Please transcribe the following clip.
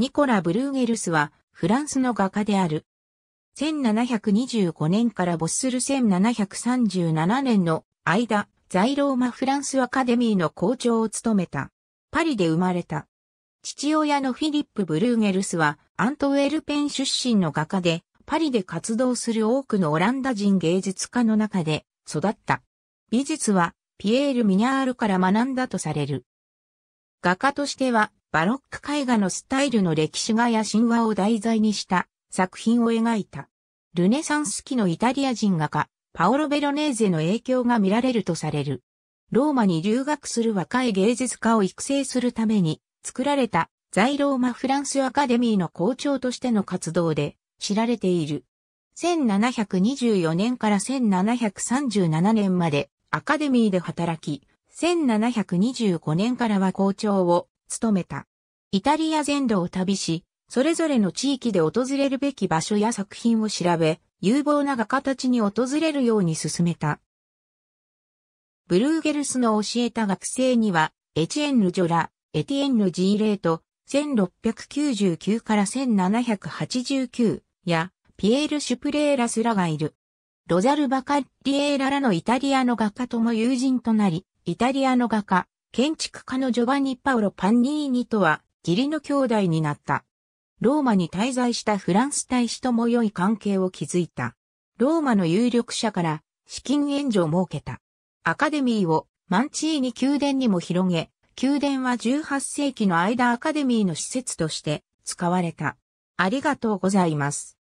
ニコラ・ブルーゲルスは、フランスの画家である。1725年から没する1737年の間、在ローマフランスアカデミーの校長を務めた。パリで生まれた。父親のフィリップ・ブルーゲルスは、アントウェルペン出身の画家で、パリで活動する多くのオランダ人芸術家の中で育った。美術は、ピエール・ミニャールから学んだとされる。画家としては、バロック絵画のスタイルの歴史画や神話を題材にした作品を描いた。ルネサンス期のイタリア人画家、パオロ・ベロネーゼの影響が見られるとされる。ローマに留学する若い芸術家を育成するために作られた在ローマフランスアカデミーの校長としての活動で知られている。1724年から1737年までアカデミーで働き、1725年からは校長を務めた。イタリア全土を旅し、それぞれの地域で訪れるべき場所や作品を調べ、有望な画家たちに訪れるように進めた。ブルーゲルスの教えた学生には、エチエンヌ・ジョラ、エティエンヌ・ジーレート、1699から1789や、ピエール・シュプレーラスらがいる。ロザル・バカッリエーラらのイタリアの画家とも友人となり、イタリアの画家、建築家のジョバニ・パウロ・パンニーニとは義理の兄弟になった。ローマに滞在したフランス大使とも良い関係を築いた。ローマの有力者から資金援助を設けた。アカデミーをマンチーニ宮殿にも広げ、宮殿は18世紀の間アカデミーの施設として使われた。ありがとうございます。